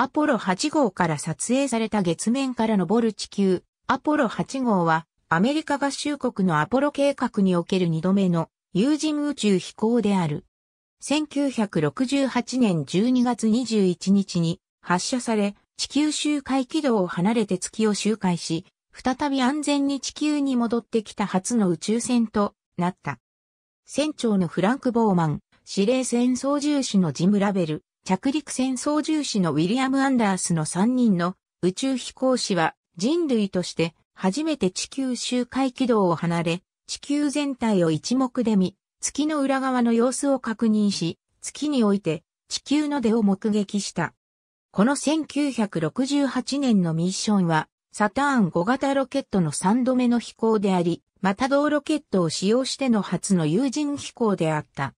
アポロ8号から撮影された月面から昇る地球、アポロ8号は、アメリカ合衆国のアポロ計画における2度目の有人宇宙飛行である。1968年12月21日に発射され、地球周回軌道を離れて月を周回し、再び安全に地球に戻ってきた初の宇宙船となった。船長のフランク・ボーマン、司令船操縦士のジム・ラベル、着陸船操縦士のウィリアム・アンダースの3人の宇宙飛行士は人類として初めて地球周回軌道を離れ、地球全体を一目で見、月の裏側の様子を確認し、月において地球の出を目撃した。この1968年のミッションは、サターン5型ロケットの3度目の飛行であり、また同ロケットを使用しての初の有人飛行であった。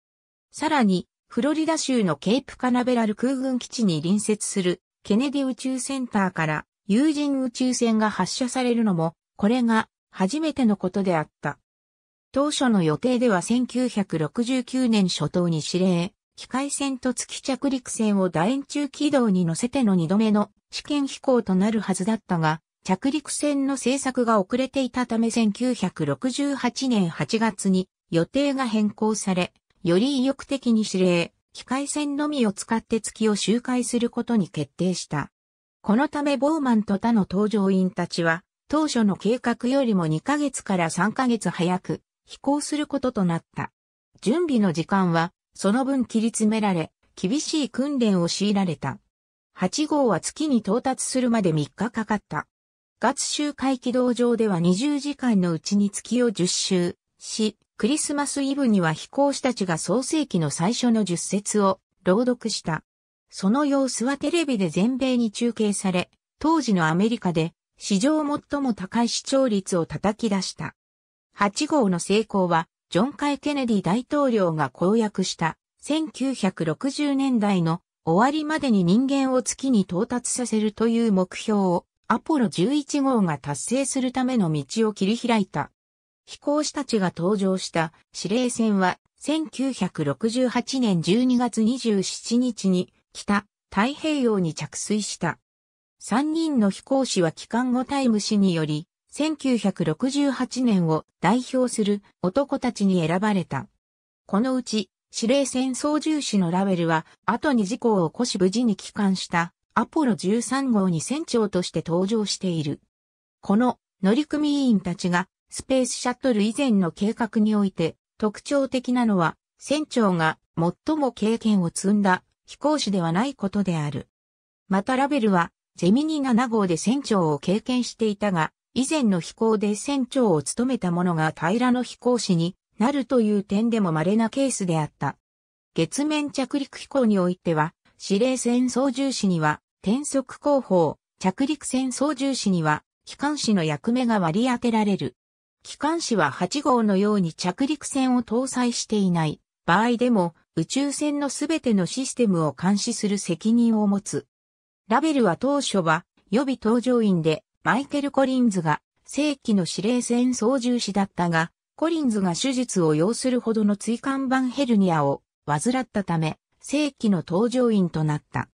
さらに、フロリダ州のケープカナベラル空軍基地に隣接するケネディ宇宙センターから有人宇宙船が発射されるのも、これが初めてのことであった。当初の予定では1969年初頭に指令、機械船と月着陸船を楕円柱軌道に乗せての2度目の試験飛行となるはずだったが、着陸船の製作が遅れていたため1968年8月に予定が変更され、より意欲的に指令、機械船のみを使って月を周回することに決定した。このためボーマンと他の搭乗員たちは、当初の計画よりも2ヶ月から3ヶ月早く飛行することとなった。準備の時間はその分切り詰められ、厳しい訓練を強いられた。8号は月に到達するまで3日かかった。月周回軌道上では20時間のうちに月を10周し、クリスマスイブには飛行士たちが創世記の最初の十節を朗読した。その様子はテレビで全米に中継され、当時のアメリカで史上最も高い視聴率を叩き出した。8号の成功は、ジョン・カイ・ケネディ大統領が公約した1960年代の終わりまでに人間を月に到達させるという目標をアポロ11号が達成するための道を切り開いた飛行士たちが登場した司令船は1968年12月27日に北太平洋に着水した。3人の飛行士は帰還後タイム氏により、1968年を代表する男たちに選ばれた。このうち、司令船操縦士のラベルは、後に事故を起こし無事に帰還したアポロ13号に船長として登場している。この乗組員たちがスペースシャトル以前の計画において特徴的なのは船長が最も経験を積んだ飛行士ではないことである。またラベルはゼミニ7号で船長を経験していたが、以前の飛行で船長を務めた者が平らの飛行士になるという点でも稀なケースであった。月面着陸飛行においては、指令船操縦士には転速後方、着陸船操縦士には機関士の役目が割り当てられる。機関士は8号のように着陸船を搭載していない場合でも宇宙船のすべてのシステムを監視する責任を持つ。ラベルは当初は予備搭乗員でマイケル・コリンズが正規の指令船操縦士だったが、コリンズが手術を要するほどの椎間板ヘルニアを患ったため、正規の搭乗員となった。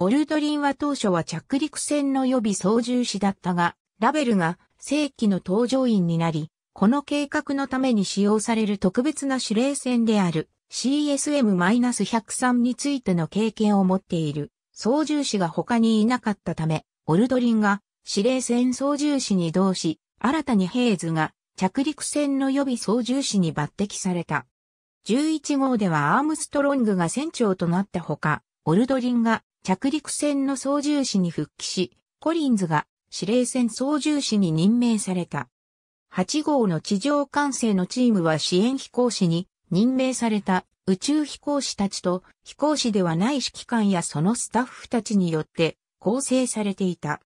オルドリンは当初は着陸船の予備操縦士だったが、ラベルが正規の搭乗員になり、この計画のために使用される特別な指令船である CSM-103 についての経験を持っている操縦士が他にいなかったため、オルドリンが指令船操縦士に移動し、新たにヘイズが着陸船の予備操縦士に抜擢された。11号ではアームストロングが船長となったほか、オルドリンが着陸船の操縦士に復帰し、コリンズが司令船操縦士に任命された。8号の地上管制のチームは支援飛行士に任命された宇宙飛行士たちと飛行士ではない指揮官やそのスタッフたちによって構成されていた。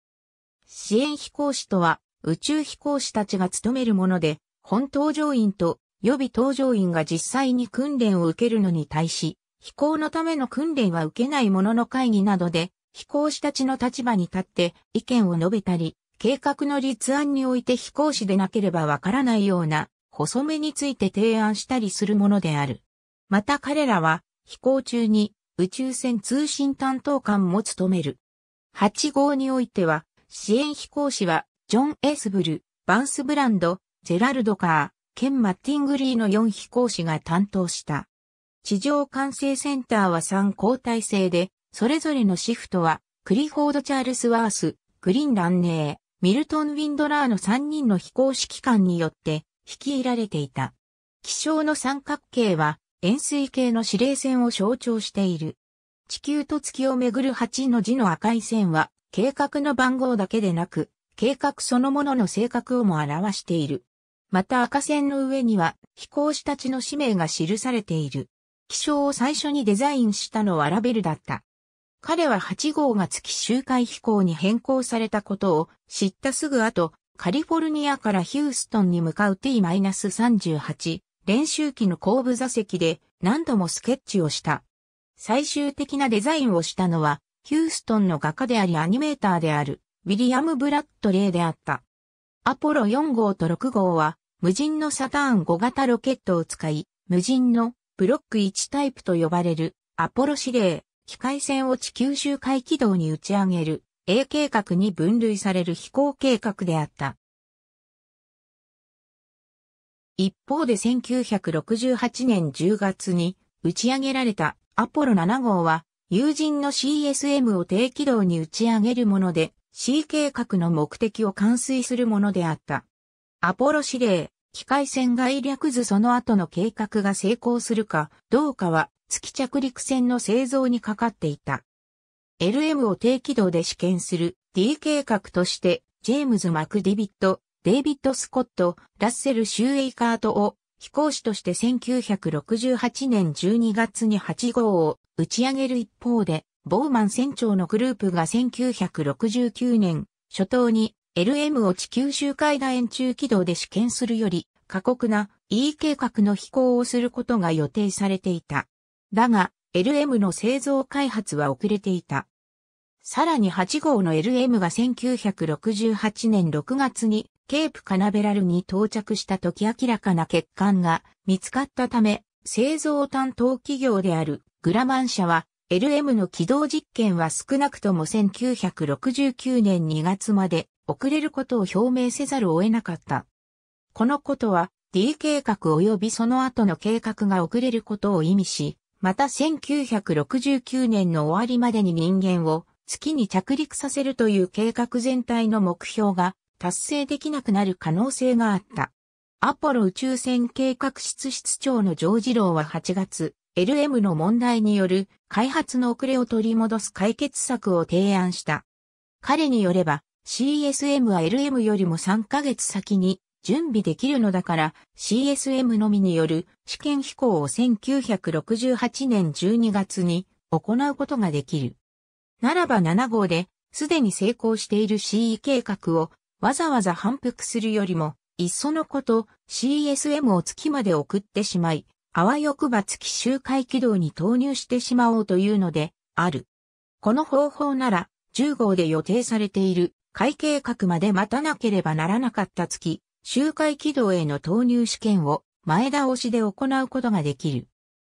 支援飛行士とは宇宙飛行士たちが務めるもので、本搭乗員と予備搭乗員が実際に訓練を受けるのに対し、飛行のための訓練は受けないものの会議などで飛行士たちの立場に立って意見を述べたり、計画の立案において飛行士でなければわからないような細めについて提案したりするものである。また彼らは飛行中に宇宙船通信担当官も務める。8号においては支援飛行士はジョン・エスブル、バンスブランド、ジェラルド・カー、ケン・マッティングリーの4飛行士が担当した。地上管制センターは3交代制でそれぞれのシフトは、クリフォード・チャールスワース、グリーン・ランネー、ミルトン・ウィンドラーの3人の飛行指揮官によって率いられていた。気象の三角形は円錐形の指令線を象徴している。地球と月をめぐる8の字の赤い線は計画の番号だけでなく計画そのものの性格をも表している。また赤線の上には飛行士たちの使命が記されている。気象を最初にデザインしたのはラベルだった。彼は8号が月周回飛行に変更されたことを知ったすぐ後、カリフォルニアからヒューストンに向かう T-38 練習機の後部座席で何度もスケッチをした。最終的なデザインをしたのは、ヒューストンの画家でありアニメーターである、ウィリアム・ブラッドレイであった。アポロ4号と6号は、無人のサターン5型ロケットを使い、無人のブロック1タイプと呼ばれるアポロ指令機械船を地球周回軌道に打ち上げる A 計画に分類される飛行計画であった。一方で1968年10月に打ち上げられたアポロ7号は友人の CSM を低軌道に打ち上げるもので C 計画の目的を完遂するものであった。アポロ指令機械船概略図その後の計画が成功するかどうかは月着陸船の製造にかかっていた。LM を低軌道で試験する D 計画としてジェームズ・マクディビット、デイビッド・スコット、ラッセル・シューエイカートを飛行士として1968年12月に8号を打ち上げる一方で、ボーマン船長のグループが1969年初頭に LM を地球周回楕円中軌道で試験するより過酷な E 計画の飛行をすることが予定されていた。だが、LM の製造開発は遅れていた。さらに8号の LM が1968年6月にケープカナベラルに到着した時明らかな欠陥が見つかったため、製造担当企業であるグラマン社は LM の起動実験は少なくとも1969年2月まで遅れることを表明せざるを得なかった。このことは D 計画及びその後の計画が遅れることを意味し、また1969年の終わりまでに人間を月に着陸させるという計画全体の目標が達成できなくなる可能性があった。アポロ宇宙船計画室室長のジョージローは8月、LM の問題による開発の遅れを取り戻す解決策を提案した。彼によれば、CSM は LM よりも3ヶ月先に準備できるのだから CSM のみによる試験飛行を1968年12月に行うことができる。ならば7号で、すでに成功している CE 計画をわざわざ反復するよりも、いっそのこと CSM を月まで送ってしまい、あわよくば月周回軌道に投入してしまおうというので、ある。この方法なら、10号で予定されている会計画まで待たなければならなかった月、周回軌道への投入試験を前倒しで行うことができる。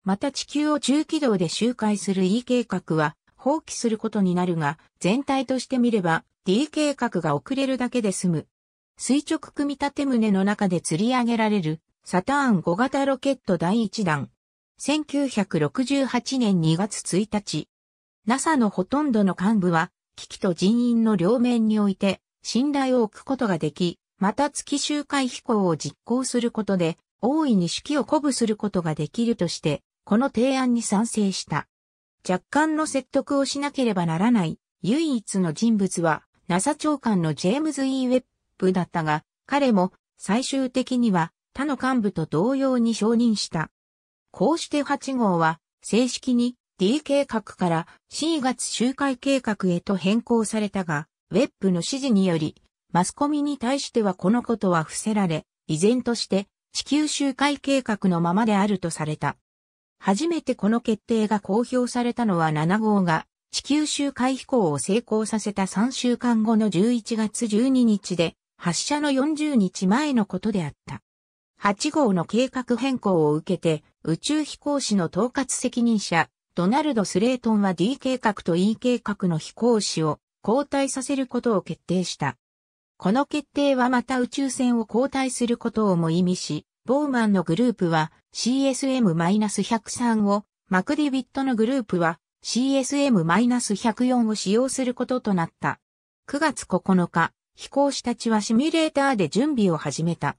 また地球を中軌道で周回する E 計画は放棄することになるが、全体として見れば D 計画が遅れるだけで済む。垂直組み立て胸の中で吊り上げられるサターン5型ロケット第1弾。1968年2月1日。NASA のほとんどの幹部は危機と人員の両面において信頼を置くことができ、また月周回飛行を実行することで、大いに指揮を鼓舞することができるとして、この提案に賛成した。若干の説得をしなければならない唯一の人物は NASA 長官のジェームズ・イ、e、ウェップだったが、彼も最終的には他の幹部と同様に承認した。こうして8号は正式に D 計画から C 月周回計画へと変更されたが、ウェップの指示により、マスコミに対してはこのことは伏せられ、依然として地球周回計画のままであるとされた。初めてこの決定が公表されたのは7号が地球周回飛行を成功させた3週間後の11月12日で発射の40日前のことであった。8号の計画変更を受けて宇宙飛行士の統括責任者ドナルド・スレートンは D 計画と E 計画の飛行士を交代させることを決定した。この決定はまた宇宙船を交代することをも意味し、ボーマンのグループは CSM-103 を、マクディビットのグループは CSM-104 を使用することとなった。9月9日、飛行士たちはシミュレーターで準備を始めた。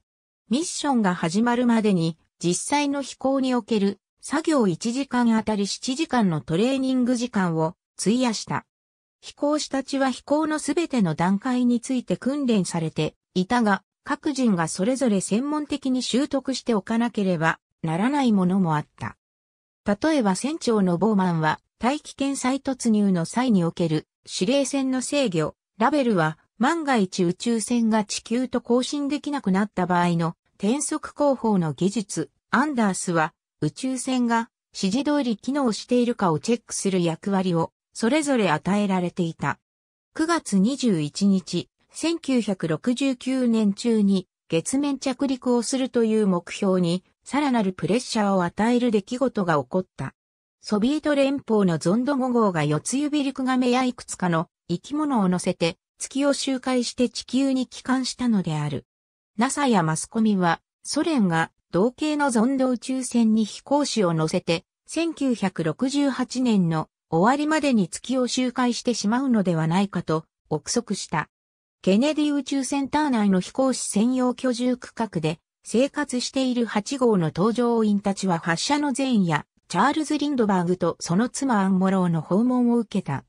ミッションが始まるまでに実際の飛行における作業1時間あたり7時間のトレーニング時間を費やした。飛行士たちは飛行のすべての段階について訓練されていたが、各人がそれぞれ専門的に習得しておかなければならないものもあった。例えば船長のボーマンは大気圏再突入の際における指令船の制御、ラベルは万が一宇宙船が地球と交信できなくなった場合の転速工法の技術、アンダースは宇宙船が指示通り機能しているかをチェックする役割をそれぞれ与えられていた。9月21日、1969年中に月面着陸をするという目標にさらなるプレッシャーを与える出来事が起こった。ソビエト連邦のゾンド5号が四つ指リクガメやいくつかの生き物を乗せて月を周回して地球に帰還したのである。NASA やマスコミはソ連が同型のゾンド宇宙船に飛行士を乗せて、1968年の終わりまでに月を周回してしまうのではないかと憶測した。ケネディ宇宙センター内の飛行士専用居住区画で生活している8号の搭乗員たちは発射の前夜、チャールズ・リンドバーグとその妻アンモローの訪問を受けた。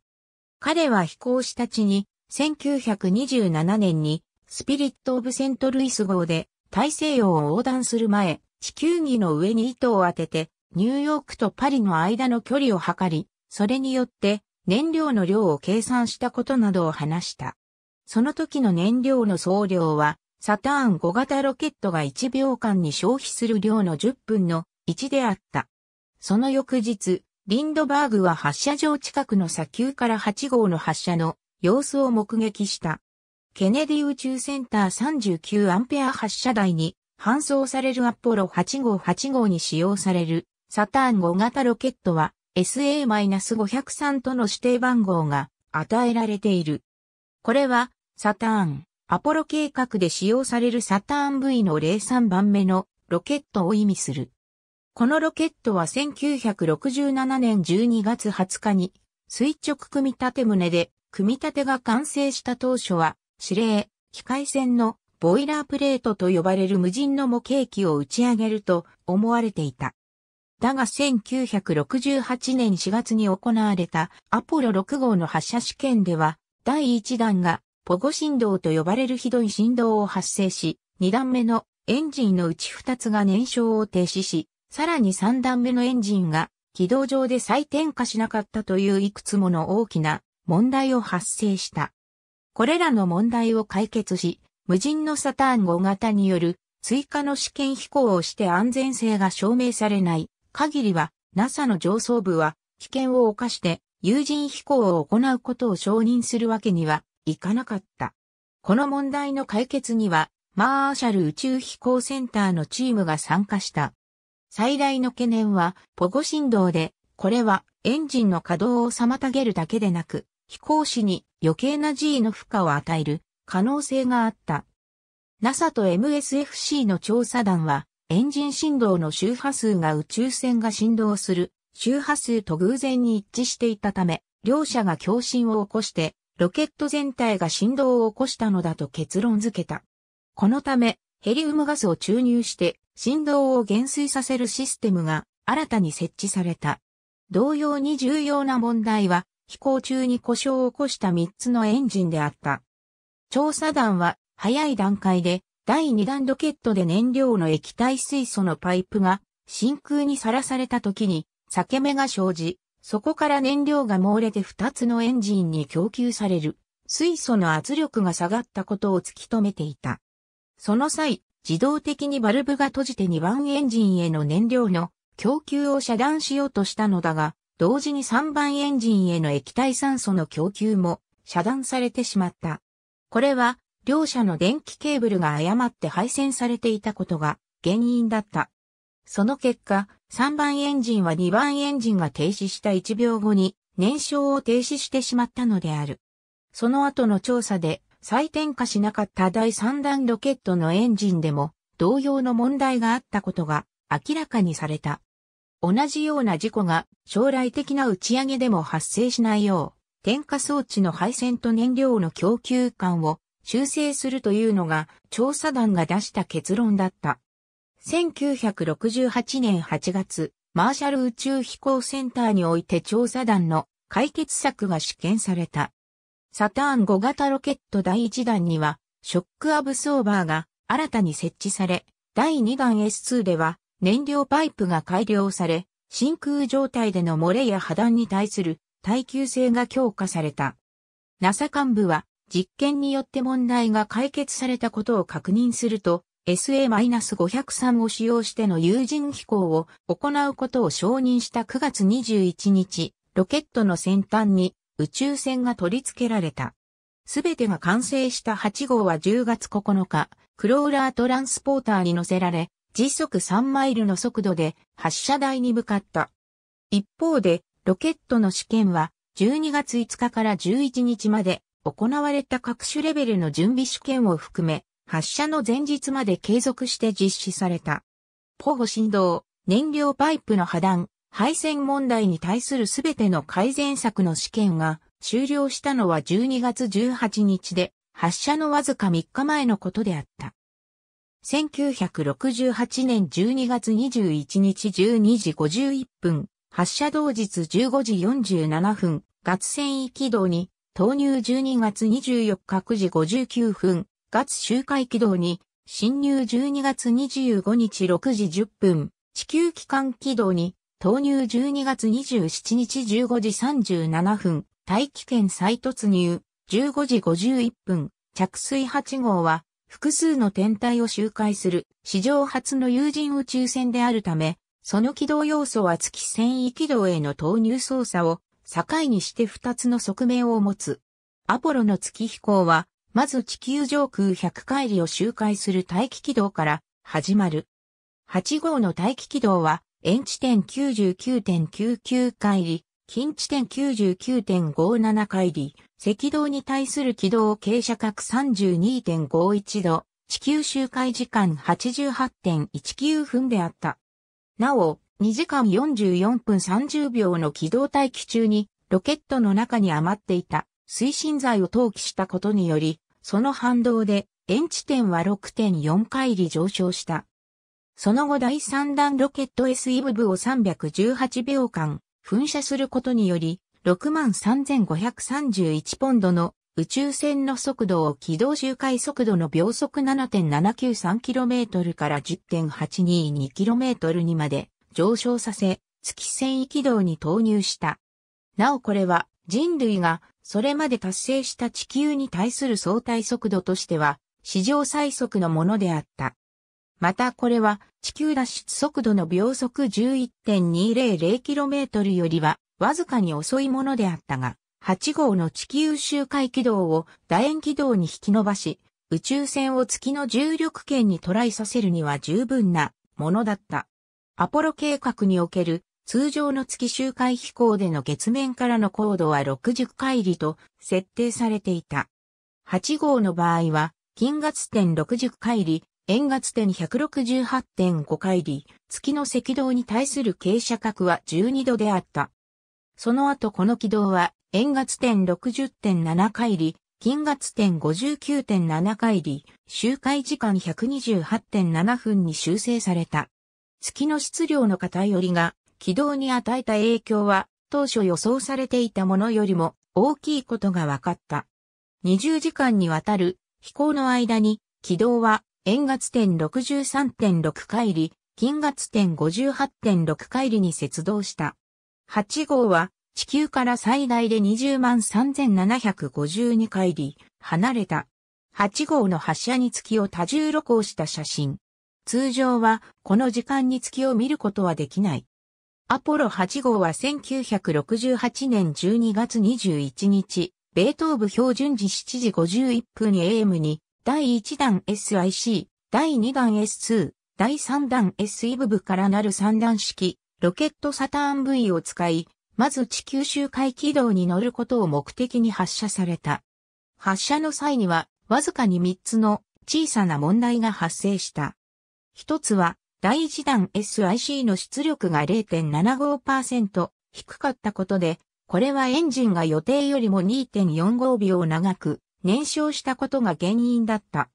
彼は飛行士たちに1927年にスピリット・オブ・セント・ルイス号で大西洋を横断する前、地球儀の上に糸を当てて、ニューヨークとパリの間の距離を測り、それによって燃料の量を計算したことなどを話した。その時の燃料の総量は、サターン5型ロケットが1秒間に消費する量の10分の1であった。その翌日、リンドバーグは発射場近くの砂丘から8号の発射の様子を目撃した。ケネディ宇宙センター39アンペア発射台に搬送されるアポロ8号8号に使用されるサターン5型ロケットは SA-503 との指定番号が与えられている。これはサターン、アポロ計画で使用されるサターン V の03番目のロケットを意味する。このロケットは1967年12月20日に垂直組み立て棟で組み立てが完成した当初は指令、機械船のボイラープレートと呼ばれる無人の模型機を打ち上げると思われていた。だが1968年4月に行われたアポロ6号の発射試験では、第1弾がポゴ振動と呼ばれるひどい振動を発生し、2段目のエンジンのうち2つが燃焼を停止し、さらに3段目のエンジンが軌道上で再点火しなかったといういくつもの大きな問題を発生した。これらの問題を解決し、無人のサターン5型による追加の試験飛行をして安全性が証明されない限りは NASA の上層部は危険を冒して有人飛行を行うことを承認するわけにはいかなかった。この問題の解決にはマーシャル宇宙飛行センターのチームが参加した。最大の懸念はポゴ振動で、これはエンジンの稼働を妨げるだけでなく、飛行士に余計な G の負荷を与える可能性があった。NASA と MSFC の調査団は、エンジン振動の周波数が宇宙船が振動する周波数と偶然に一致していたため、両者が共振を起こして、ロケット全体が振動を起こしたのだと結論付けた。このため、ヘリウムガスを注入して振動を減衰させるシステムが新たに設置された。同様に重要な問題は、飛行中に故障を起こした3つのエンジンであった。調査団は早い段階で第2弾ロケットで燃料の液体水素のパイプが真空にさらされた時に裂け目が生じ、そこから燃料が漏れて2つのエンジンに供給される水素の圧力が下がったことを突き止めていた。その際、自動的にバルブが閉じて2番エンジンへの燃料の供給を遮断しようとしたのだが、同時に3番エンジンへの液体酸素の供給も遮断されてしまった。これは、両者の電気ケーブルが誤って配線されていたことが原因だった。その結果、3番エンジンは2番エンジンが停止した1秒後に燃焼を停止してしまったのである。その後の調査で再点火しなかった第3弾ロケットのエンジンでも同様の問題があったことが明らかにされた。同じような事故が将来的な打ち上げでも発生しないよう、点火装置の配線と燃料の供給管を修正するというのが調査団が出した結論だった。1968年8月、マーシャル宇宙飛行センターにおいて調査団の解決策が試験された。サターン5型ロケット第1弾には、ショックアブソーバーが新たに設置され、第2弾 S2 では燃料パイプが改良され、真空状態での漏れや破断に対する耐久性が強化された。NASA 幹部は実験によって問題が解決されたことを確認すると SA-503 を使用しての有人飛行を行うことを承認した9月21日、ロケットの先端に宇宙船が取り付けられた。すべてが完成した8号は10月9日、クローラートランスポーターに乗せられ、時速3マイルの速度で発射台に向かった。一方で、ロケットの試験は12月5日から11日まで行われた各種レベルの準備試験を含め、発射の前日まで継続して実施された。ポホ振動、燃料パイプの破断、配線問題に対するすべての改善策の試験が終了したのは12月18日で、発射のわずか3日前のことであった。1968年12月21日12時51分、発射同日15時47分、月遷移軌道に、投入12月24日9時59分、月周回軌道に、侵入12月25日6時10分、地球機関軌道に、投入12月27日15時37分、大気圏再突入、15時51分、着水8号は、複数の天体を周回する史上初の有人宇宙船であるため、その軌道要素は月繊維軌道への投入操作を境にして2つの側面を持つ。アポロの月飛行は、まず地球上空100回りを周回する大気軌道から始まる。8号の大気軌道は、遠地点99.99 .99 回り、近地点99.57回り、赤道に対する軌道傾斜角32.51度、地球周回時間88.19分であった。なお、2時間44分30秒の軌道待機中に、ロケットの中に余っていた推進剤を投棄したことにより、その反動で、遠地点は6.4回り上昇した。その後第3弾ロケット S e 部を318秒間噴射することにより、63,531ポンドの宇宙船の速度を軌道周回速度の秒速 7.793km から 10.822km にまで上昇させ、月繊維軌道に投入した。なおこれは人類がそれまで達成した地球に対する相対速度としては史上最速のものであった。またこれは地球脱出速度の秒速 11.200km よりはわずかに遅いものであったが、8号の地球周回軌道を楕円軌道に引き伸ばし、宇宙船を月の重力圏にトライさせるには十分なものだった。アポロ計画における通常の月周回飛行での月面からの高度は60回離と設定されていた。8号の場合は、金月点60回離、円月点168.5回離、月の赤道に対する傾斜角は12度であった。その後この軌道は、円月点60.7回り、金月点59.7回り、周回時間128.7分に修正された。月の質量の偏りが軌道に与えた影響は当初予想されていたものよりも大きいことが分かった。20時間にわたる飛行の間に軌道は円月点63.6回り、金月点58.6回りに接動した。8号は地球から最大で20万3752回り離れた8号の発射に月を多重露光した写真。通常はこの時間に月を見ることはできない。アポロ8号は1968年12月21日、米東部標準時7時51分 AM に第1弾 SIC、第2弾 S2、第3弾 S i v 部からなる3段式ロケットサターン V を使い、まず地球周回軌道に乗ることを目的に発射された。発射の際には、わずかに3つの小さな問題が発生した。一つは、第1弾 SIC の出力が0.75%低かったことで、これはエンジンが予定よりも2.45秒長く燃焼したことが原因だった。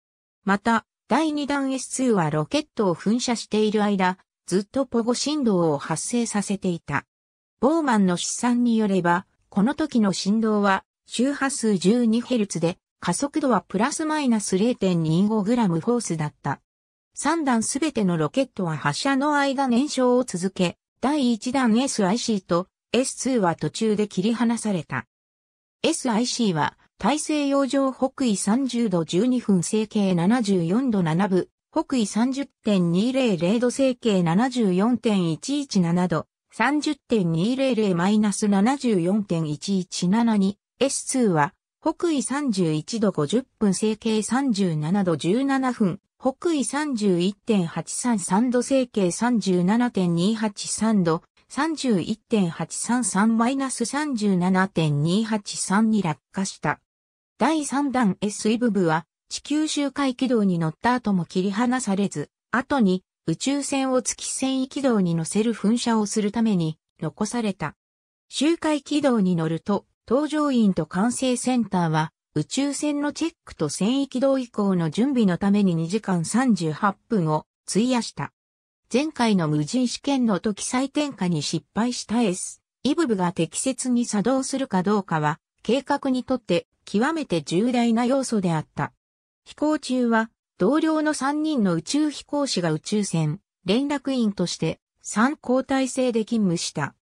また、第2弾 S2 はロケットを噴射している間、ずっとポゴ振動を発生させていた。ボーマンの試算によれば、この時の振動は周波数 12Hz で加速度はプラスマイナス 0.25g フォースだった。3段すべてのロケットは発射の間燃焼を続け、第1弾 SIC と S2 は途中で切り離された。SIC は大西洋上北緯30度12分成形74度7分北緯30.200度成形74.117度、30.200-74.117 2 S2 は、北緯31度50分成形37度17分、北緯31.833度成形37.283度、31.833-37.283に落下した。第3弾 S イブブは、地球周回軌道に乗った後も切り離されず、後に宇宙船を月繊維軌道に乗せる噴射をするために残された。周回軌道に乗ると、搭乗員と管制センターは宇宙船のチェックと繊維軌道移行の準備のために2時間38分を費やした。前回の無人試験の時再転火に失敗した S、イブブが適切に作動するかどうかは計画にとって極めて重大な要素であった。飛行中は、同僚の3人の宇宙飛行士が宇宙船、連絡員として、3交代制で勤務した。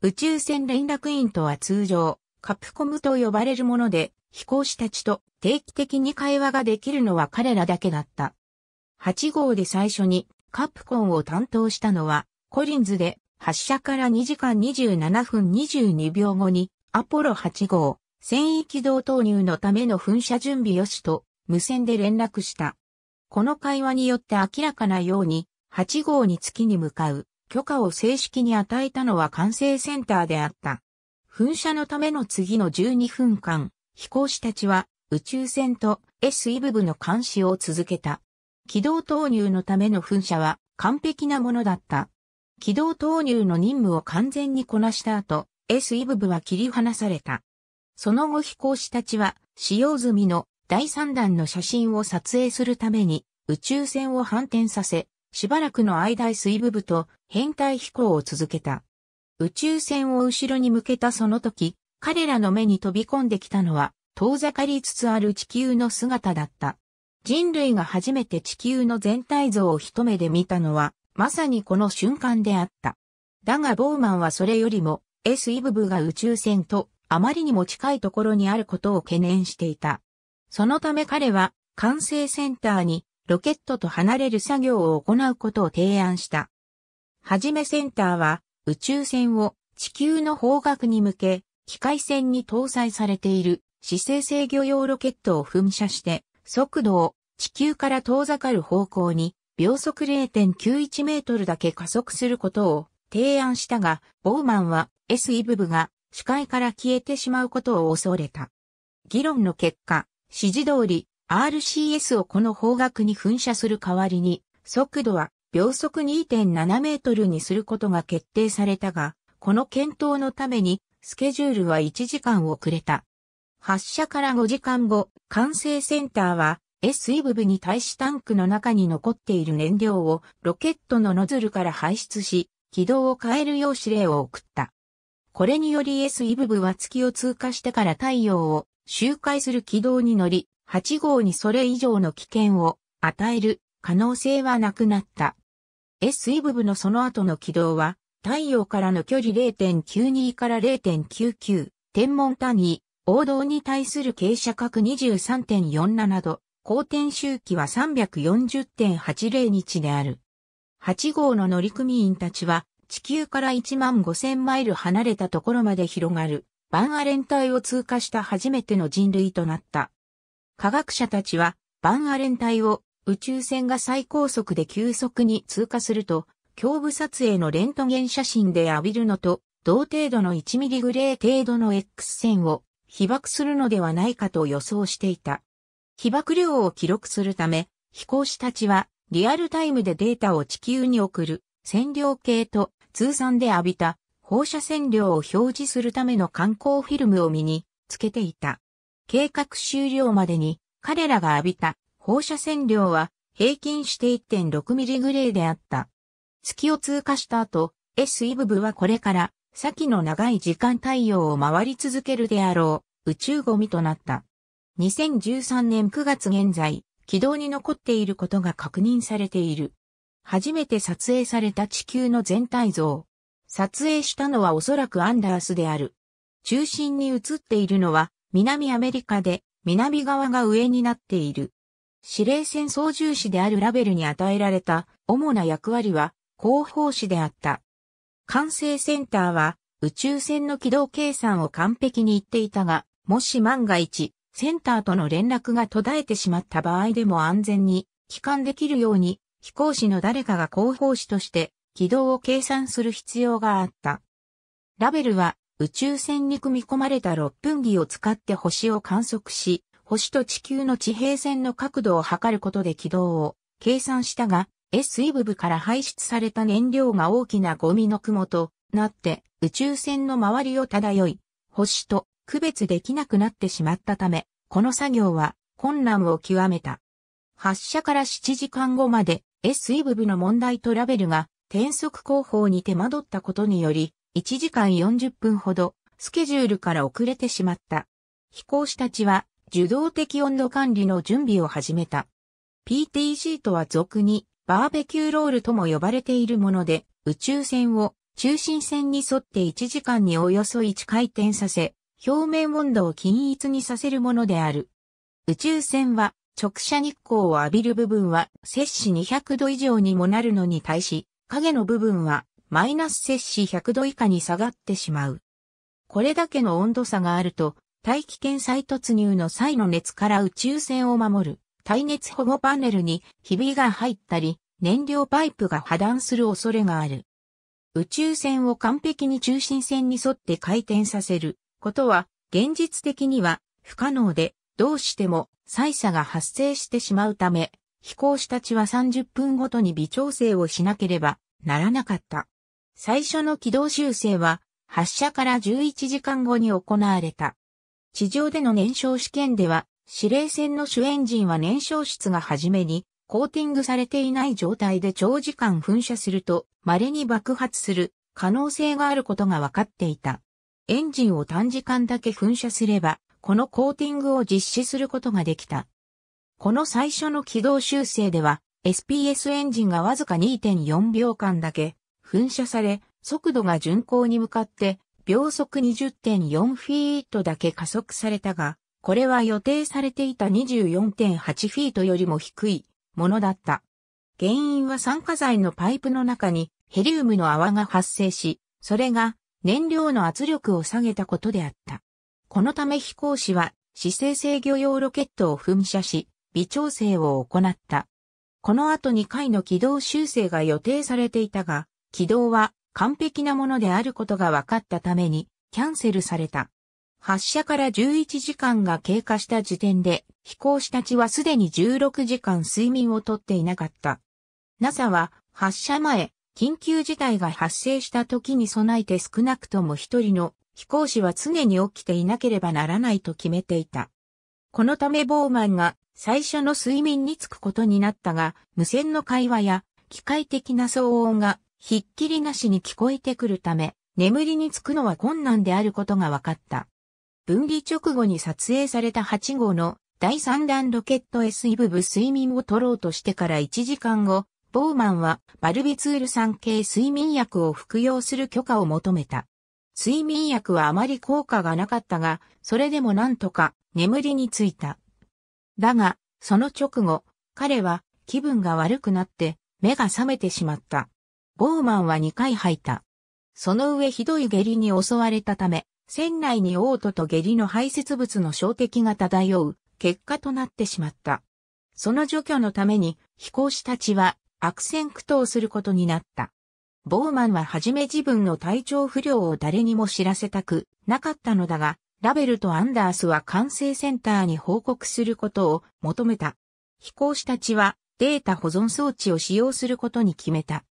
宇宙船連絡員とは通常、カプコムと呼ばれるもので、飛行士たちと定期的に会話ができるのは彼らだけだった。8号で最初にカプコンを担当したのは、コリンズで発射から2時間27分22秒後に、アポロ8号、繊維軌道投入のための噴射準備よしと無線で連絡した。この会話によって明らかなように、8号に月に向かう許可を正式に与えたのは管制センターであった。噴射のための次の12分間、飛行士たちは宇宙船と SE 部分の監視を続けた。軌道投入のための噴射は完璧なものだった。軌道投入の任務を完全にこなした後、SE 部分は切り離された。その後飛行士たちは使用済みの第3弾の写真を撮影するために宇宙船を反転させ、しばらくの間水部部と変態飛行を続けた。宇宙船を後ろに向けたその時、彼らの目に飛び込んできたのは、遠ざかりつつある地球の姿だった。人類が初めて地球の全体像を一目で見たのは、まさにこの瞬間であった。だがボーマンはそれよりも、S イブブが宇宙船とあまりにも近いところにあることを懸念していた。そのため彼は管制センターにロケットと離れる作業を行うことを提案した。はじめセンターは宇宙船を地球の方角に向け、機械船に搭載されている姿勢制御用ロケットを噴射して速度を地球から遠ざかる方向に秒速0.91メートルだけ加速することを提案したが、ボーマンは S e 部が視界から消えてしまうことを恐れた。議論の結果、指示通り RCS をこの方角に噴射する代わりに、速度は秒速2.7メートルにすることが決定されたが、この検討のために、スケジュールは1時間遅れた。発射から5時間後、管制センターは SE 部分に対しタンクの中に残っている燃料をロケットのノズルから排出し、軌道を変えるよう指令を送った。これにより SE 部分は月を通過してから太陽を周回する軌道に乗り、8号にそれ以上の危険を与える可能性はなくなった。SE 部分のその後の軌道は、太陽からの距離0.92から0.99、天文単位、王道に対する傾斜角23.47度、公転周期は340.80日である。8号の乗組員たちは、地球から1万5000マイル離れたところまで広がる、バンアレン帯を通過した初めての人類となった。科学者たちは、バンアレン帯を宇宙船が最高速で急速に通過すると、胸部撮影のレントゲン写真で浴びるのと、同程度の1ミリグレー程度の X 線を被爆するのではないかと予想していた。被爆量を記録するため、飛行士たちはリアルタイムでデータを地球に送る、線量計と通算で浴びた放射線量を表示するための観光フィルムを身につけていた。計画終了までに彼らが浴びた放射線量は平均して1.6ミリグレーであった。月を通過した後、S イブブはこれから先の長い時間太陽を回り続けるであろう宇宙ゴミとなった。2013年9月現在、軌道に残っていることが確認されている。初めて撮影された地球の全体像。撮影したのはおそらくアンダースである。中心に映っているのは南アメリカで南側が上になっている。司令戦操縦士であるラベルに与えられた主な役割は広報士であった。管制センターは宇宙船の軌道計算を完璧に言っていたが、もし万が一、センターとの連絡が途絶えてしまった場合でも安全に帰還できるように飛行士の誰かが広報士として軌道を計算する必要があった。ラベルは宇宙船に組み込まれた6分儀を使って星を観測し、星と地球の地平線の角度を測ることで軌道を計算したが、SE 部から排出された燃料が大きなゴミの雲となって宇宙船の周りを漂い、星と区別できなくなってしまったため、この作業は困難を極めた。発射から7時間後まで SE 部の問題とラベルが転速工法に手間取ったことにより、1時間40分ほど、スケジュールから遅れてしまった。飛行士たちは、受動的温度管理の準備を始めた。PTC とは俗に、バーベキューロールとも呼ばれているもので、宇宙船を中心線に沿って1時間におよそ1回転させ、表面温度を均一にさせるものである。宇宙船は直射日光を浴びる部分は摂氏200度以上にもなるのに対し、影の部分はマイナス摂氏100度以下に下がってしまう。これだけの温度差があると、大気圏再突入の際の熱から宇宙船を守る耐熱保護パネルにひびが入ったり、燃料パイプが破断する恐れがある。宇宙船を完璧に中心線に沿って回転させることは現実的には不可能で、どうしても採差が発生してしまうため、飛行士たちは30分ごとに微調整をしなければならなかった。最初の軌道修正は発射から11時間後に行われた。地上での燃焼試験では指令船の主エンジンは燃焼室が初めにコーティングされていない状態で長時間噴射すると稀に爆発する可能性があることが分かっていた。エンジンを短時間だけ噴射すれば、このコーティングを実施することができた。この最初の軌道修正では、SPS エンジンがわずか2.4秒間だけ噴射され、速度が巡航に向かって秒速20.4フィートだけ加速されたが、これは予定されていた24.8フィートよりも低いものだった。原因は酸化剤のパイプの中にヘリウムの泡が発生し、それが燃料の圧力を下げたことであった。このため飛行士は姿勢制御用ロケットを噴射し、微調整を行った。この後2回の軌道修正が予定されていたが、軌道は完璧なものであることが分かったためにキャンセルされた。発射から11時間が経過した時点で飛行士たちはすでに16時間睡眠をとっていなかった。NASA は発射前、緊急事態が発生した時に備えて少なくとも一人の飛行士は常に起きていなければならないと決めていた。このためボーマンが最初の睡眠につくことになったが、無線の会話や機械的な騒音がひっきりなしに聞こえてくるため、眠りにつくのは困難であることが分かった。分離直後に撮影された8号の第3弾ロケット SE 部睡眠を取ろうとしてから1時間後、ボーマンはバルビツール酸系睡眠薬を服用する許可を求めた。睡眠薬はあまり効果がなかったが、それでもなんとか眠りについた。だが、その直後、彼は気分が悪くなって目が覚めてしまった。ボーマンは2回吐いた。その上ひどい下痢に襲われたため、船内に嘔吐と下痢の排泄物の衝撃が漂う結果となってしまった。その除去のために飛行士たちは悪戦苦闘することになった。ボーマンははじめ自分の体調不良を誰にも知らせたくなかったのだが、ラベルとアンダースは管制センターに報告することを求めた。飛行士たちはデータ保存装置を使用することに決めた。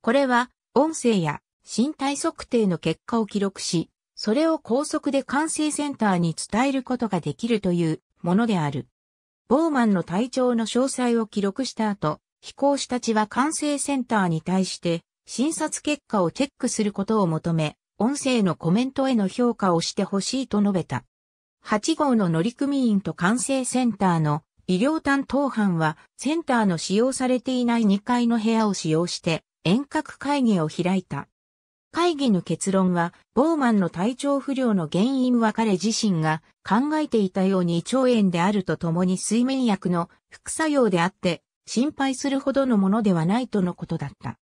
これは音声や身体測定の結果を記録し、それを高速で管制センターに伝えることができるというものである。ボーマンの体調の詳細を記録した後、飛行士たちは管制センターに対して診察結果をチェックすることを求め、音声のコメントへの評価をしてほしいと述べた。8号の乗組員と管制センターの医療担当班はセンターの使用されていない2階の部屋を使用して遠隔会議を開いた。会議の結論は、ボーマンの体調不良の原因は彼自身が考えていたように胃腸炎であるとともに睡眠薬の副作用であって、心配するほどのものではないとのことだった。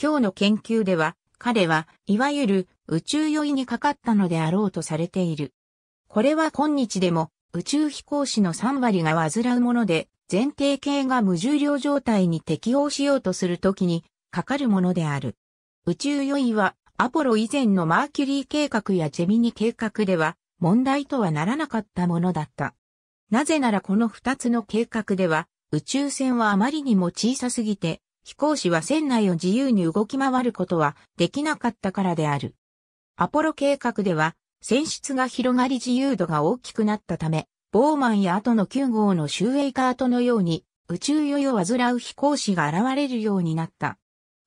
今日の研究では、彼はいわゆる宇宙酔いにかかったのであろうとされている。これは今日でも宇宙飛行士の3割が患うもので、前提系が無重量状態に適応しようとするときにかかるものである。宇宙酔いはアポロ以前のマーキュリー計画やジェミニ計画では問題とはならなかったものだった。なぜならこの2つの計画では宇宙船はあまりにも小さすぎて飛行士は船内を自由に動き回ることはできなかったからである。アポロ計画では、選出が広がり自由度が大きくなったため、ボーマンや後の9号のシューエイカートのように、宇宙酔いを患う飛行士が現れるようになった。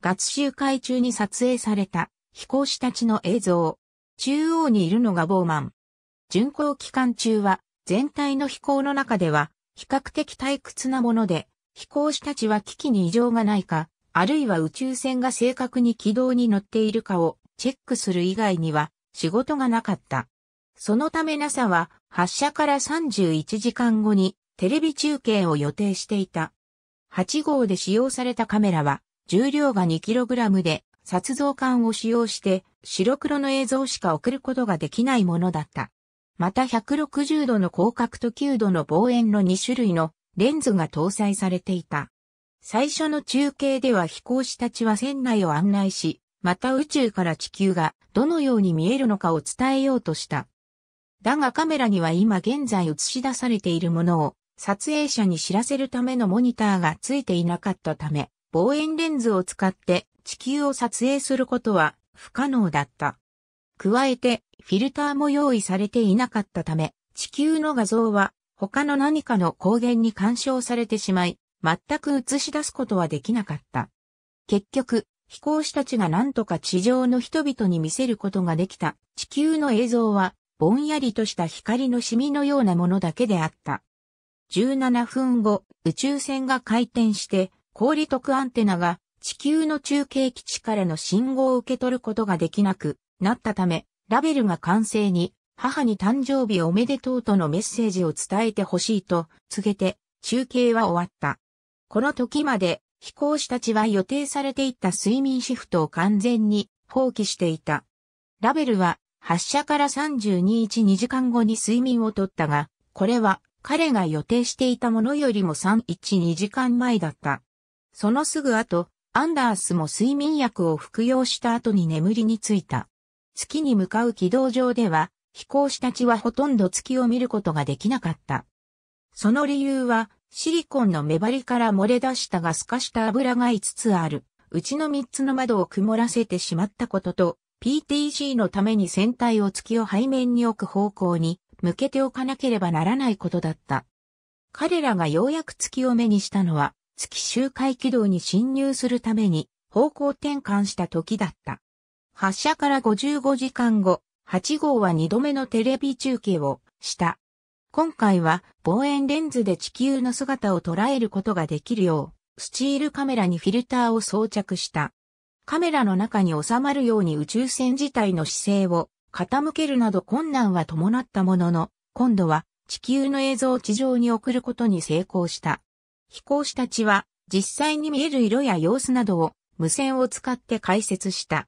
月周回中に撮影された飛行士たちの映像。中央にいるのがボーマン。巡航期間中は、全体の飛行の中では、比較的退屈なもので、飛行士たちは危機に異常がないか、あるいは宇宙船が正確に軌道に乗っているかをチェックする以外には仕事がなかった。そのため NASA は発射から31時間後にテレビ中継を予定していた。8号で使用されたカメラは重量が 2kg で撮像管を使用して白黒の映像しか送ることができないものだった。また160度の広角と9度の望遠の2種類のレンズが搭載されていた。最初の中継では飛行士たちは船内を案内し、また宇宙から地球がどのように見えるのかを伝えようとした。だがカメラには今現在映し出されているものを撮影者に知らせるためのモニターがついていなかったため、望遠レンズを使って地球を撮影することは不可能だった。加えて、フィルターも用意されていなかったため、地球の画像は他の何かの光源に干渉されてしまい、全く映し出すことはできなかった。結局、飛行士たちが何とか地上の人々に見せることができた。地球の映像は、ぼんやりとした光のシミのようなものだけであった。17分後、宇宙船が回転して、氷徳アンテナが地球の中継基地からの信号を受け取ることができなくなったため、ラベルが完成に母に誕生日おめでとうとのメッセージを伝えてほしいと告げて中継は終わった。この時まで飛行士たちは予定されていた睡眠シフトを完全に放棄していた。ラベルは発射から32日2時間後に睡眠をとったが、これは彼が予定していたものよりも312時間前だった。そのすぐ後、アンダースも睡眠薬を服用した後に眠りについた。月に向かう軌道上では、飛行士たちはほとんど月を見ることができなかった。その理由は、シリコンの目張りから漏れ出したガス化した油が5つある。うちの3つの窓を曇らせてしまったことと、PTG のために船体を月を背面に置く方向に向けておかなければならないことだった。彼らがようやく月を目にしたのは、月周回軌道に侵入するために方向転換した時だった。発射から55時間後、8号は2度目のテレビ中継をした。今回は望遠レンズで地球の姿を捉えることができるよう、スチールカメラにフィルターを装着した。カメラの中に収まるように宇宙船自体の姿勢を傾けるなど困難は伴ったものの、今度は地球の映像を地上に送ることに成功した。飛行士たちは実際に見える色や様子などを無線を使って解説した。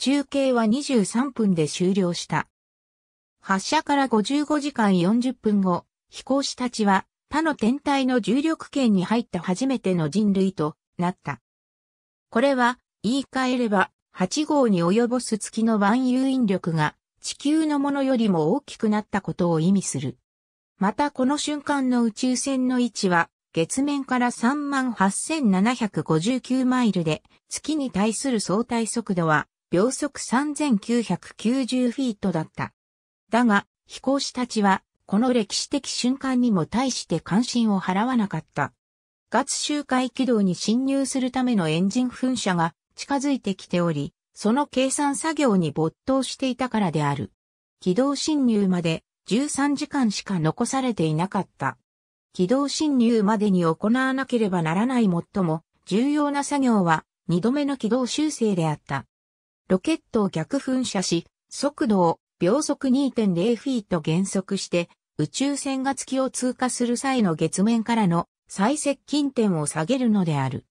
中継は23分で終了した。発射から55時間40分後、飛行士たちは他の天体の重力圏に入った初めての人類となった。これは言い換えれば8号に及ぼす月の万有引力が地球のものよりも大きくなったことを意味する。またこの瞬間の宇宙船の位置は月面から38,759マイルで月に対する相対速度は秒速3990フィートだった。だが、飛行士たちは、この歴史的瞬間にも対して関心を払わなかった。月周回軌道に侵入するためのエンジン噴射が近づいてきており、その計算作業に没頭していたからである。軌道侵入まで13時間しか残されていなかった。軌道侵入までに行わなければならない最も重要な作業は2度目の軌道修正であった。ロケットを逆噴射し、速度を秒速2.0フィート減速して、宇宙船が月を通過する際の月面からの最接近点を下げるのである。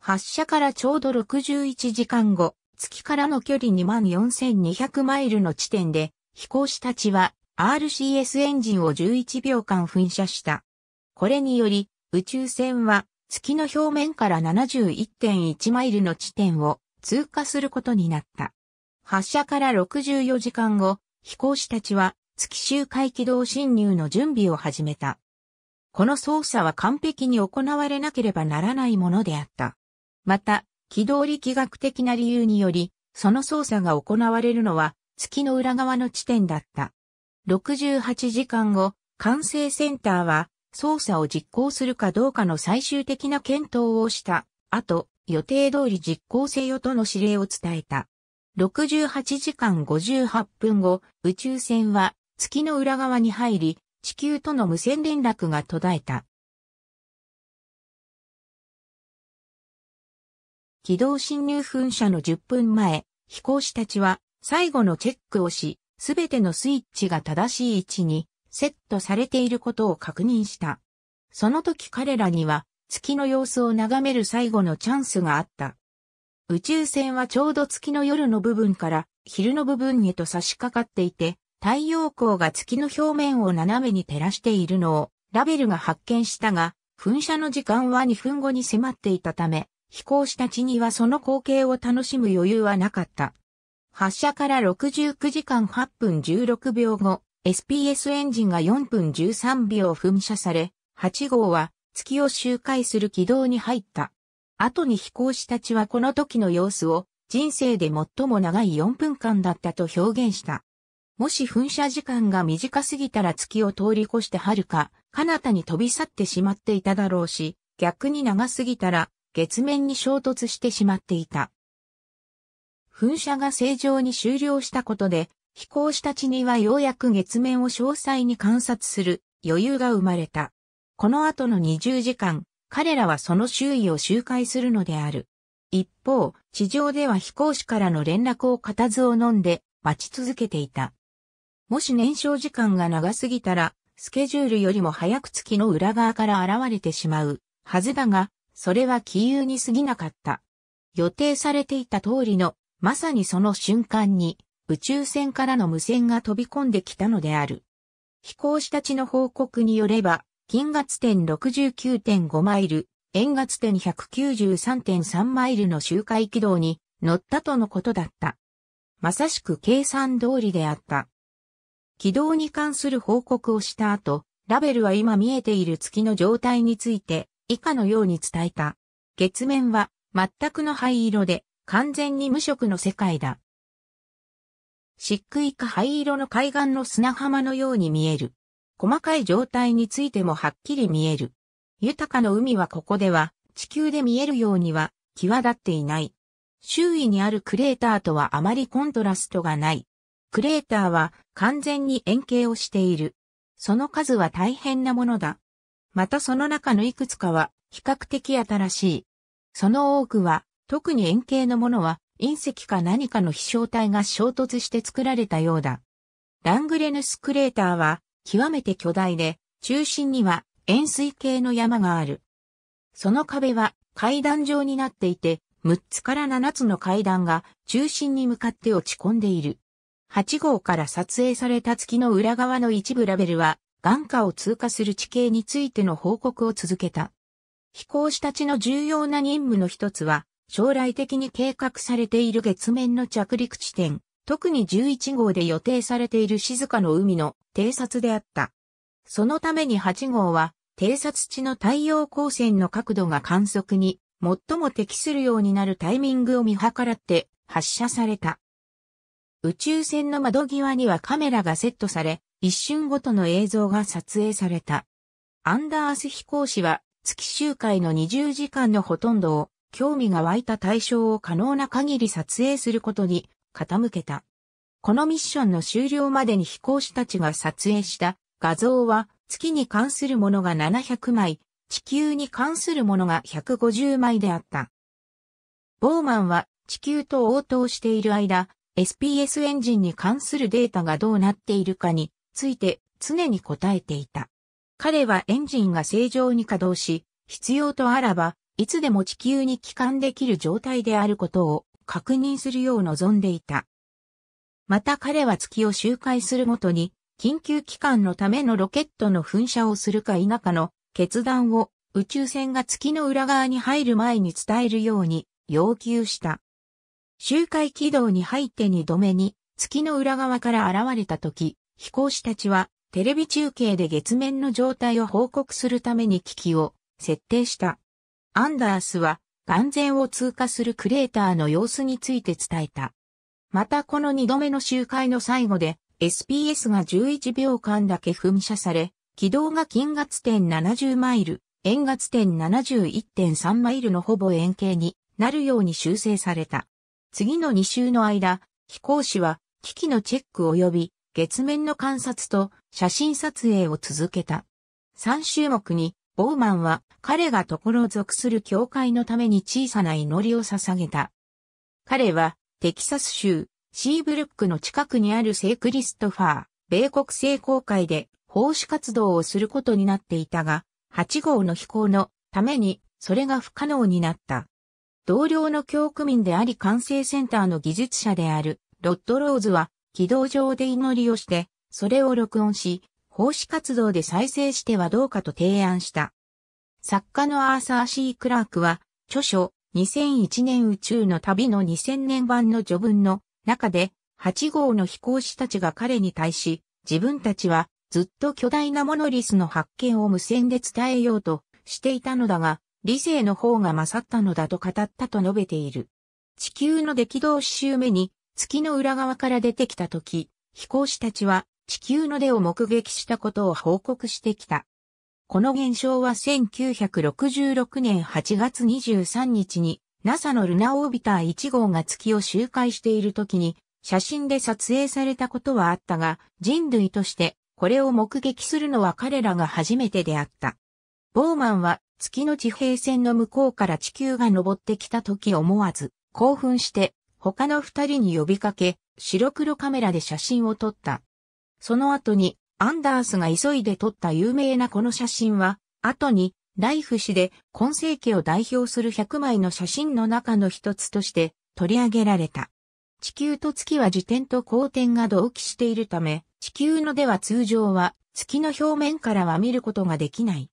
発射からちょうど61時間後、月からの距離24,200マイルの地点で、飛行士たちは RCS エンジンを11秒間噴射した。これにより、宇宙船は月の表面から71.1マイルの地点を通過することになった。発射から64時間後、飛行士たちは月周回軌道侵入の準備を始めた。この操作は完璧に行われなければならないものであった。また、軌道力学的な理由により、その操作が行われるのは月の裏側の地点だった。68時間後、管制センターは操作を実行するかどうかの最終的な検討をした後、予定通り実行せよとの指令を伝えた。68時間58分後、宇宙船は月の裏側に入り、地球との無線連絡が途絶えた。軌道侵入噴射の10分前、飛行士たちは最後のチェックをし、すべてのスイッチが正しい位置にセットされていることを確認した。その時彼らには月の様子を眺める最後のチャンスがあった。宇宙船はちょうど月の夜の部分から昼の部分へと差し掛かっていて、太陽光が月の表面を斜めに照らしているのをラベルが発見したが、噴射の時間は2分後に迫っていたため、飛行した地にはその光景を楽しむ余裕はなかった。発射から69時間8分16秒後、SPS エンジンが4分13秒噴射され、8号は月を周回する軌道に入った。後に飛行士たちはこの時の様子を人生で最も長い4分間だったと表現した。もし噴射時間が短すぎたら月を通り越して遥か、彼方に飛び去ってしまっていただろうし、逆に長すぎたら月面に衝突してしまっていた。噴射が正常に終了したことで、飛行士たちにはようやく月面を詳細に観察する余裕が生まれた。この後の20時間、彼らはその周囲を周回するのである。一方、地上では飛行士からの連絡を固唾を飲んで待ち続けていた。もし燃焼時間が長すぎたら、スケジュールよりも早く月の裏側から現れてしまうはずだが、それは気有に過ぎなかった。予定されていた通りの、まさにその瞬間に、宇宙船からの無線が飛び込んできたのである。飛行士たちの報告によれば、金月点69.5マイル、円月点193.3マイルの周回軌道に乗ったとのことだった。まさしく計算通りであった。軌道に関する報告をした後、ラベルは今見えている月の状態について以下のように伝えた。月面は全くの灰色で完全に無色の世界だ。漆喰か灰色の海岸の砂浜のように見える。細かい状態についてもはっきり見える。豊かの海はここでは地球で見えるようには際立っていない。周囲にあるクレーターとはあまりコントラストがない。クレーターは完全に円形をしている。その数は大変なものだ。またその中のいくつかは比較的新しい。その多くは特に円形のものは隕石か何かの飛翔体が衝突して作られたようだ。ラングレヌスクレーターは極めて巨大で、中心には円錐形の山がある。その壁は階段状になっていて、6つから7つの階段が中心に向かって落ち込んでいる。8号から撮影された月の裏側の一部ラベルは、眼下を通過する地形についての報告を続けた。飛行士たちの重要な任務の一つは、将来的に計画されている月面の着陸地点、特に11号で予定されている静かの海の偵察であった。そのために8号は偵察地の太陽光線の角度が観測に最も適するようになるタイミングを見計らって発射された。宇宙船の窓際にはカメラがセットされ、一瞬ごとの映像が撮影された。アンダース飛行士は月周回の20時間のほとんどを興味が湧いた対象を可能な限り撮影することに傾けた。このミッションの終了までに飛行士たちが撮影した画像は月に関するものが700枚、地球に関するものが150枚であった。ボーマンは地球と応答している間、SPS エンジンに関するデータがどうなっているかについて常に答えていた。彼はエンジンが正常に稼働し、必要とあらば、いつでも地球に帰還できる状態であることを確認するよう望んでいた。また彼は月を周回するごとに、緊急機関のためのロケットの噴射をするか否かの決断を宇宙船が月の裏側に入る前に伝えるように要求した。周回軌道に入って2度目に月の裏側から現れた時、飛行士たちはテレビ中継で月面の状態を報告するために機器を設定した。アンダースは眼前を通過するクレーターの様子について伝えた。またこの2度目の周回の最後で SPS が11秒間だけ噴射され、軌道が近月点70マイル、円月点71.3マイルのほぼ円形になるように修正された。次の2週の間、飛行士は機器のチェック及び月面の観察と写真撮影を続けた。3週目にボーマンは彼が所属する教会のために小さな祈りを捧げた。彼はテキサス州シーブルックの近くにある聖クリストファー、米国聖公会で奉仕活動をすることになっていたが、8号の飛行のためにそれが不可能になった。同僚の教区民であり管制センターの技術者であるロッド・ローズは軌道上で祈りをして、それを録音し、奉仕活動で再生してはどうかと提案した。作家のアーサー・シー・クラークは、著書、2001年宇宙の旅の2000年版の序文の中で、8号の飛行士たちが彼に対し、自分たちはずっと巨大なモノリスの発見を無線で伝えようとしていたのだが、理性の方が勝ったのだと語ったと述べている。地球の出軌道1周目に月の裏側から出てきた時、飛行士たちは地球の出を目撃したことを報告してきた。この現象は1966年8月23日に NASA のルナオービター1号が月を周回している時に写真で撮影されたことはあったが人類としてこれを目撃するのは彼らが初めてであった。ボーマンは月の地平線の向こうから地球が登ってきた時思わず興奮して他の二人に呼びかけ白黒カメラで写真を撮った。その後に、アンダースが急いで撮った有名なこの写真は、後に、ライフ誌で今世紀を代表する100枚の写真の中の一つとして取り上げられた。地球と月は自転と公転が同期しているため、地球のでは通常は月の表面からは見ることができない。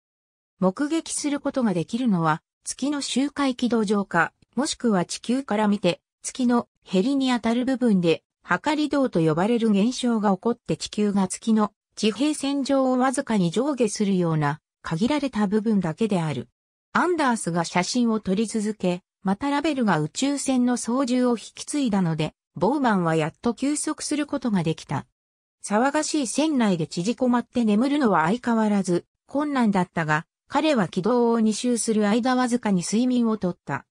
目撃することができるのは月の周回軌道上か、もしくは地球から見て月のヘりにあたる部分ではかり道と呼ばれる現象が起こって地球が月の地平線上をわずかに上下するような限られた部分だけである。アンダースが写真を撮り続け、またラベルが宇宙船の操縦を引き継いだので、ボーマンはやっと休息することができた。騒がしい船内で縮こまって眠るのは相変わらず困難だったが、彼は軌道を2周する間わずかに睡眠をとった。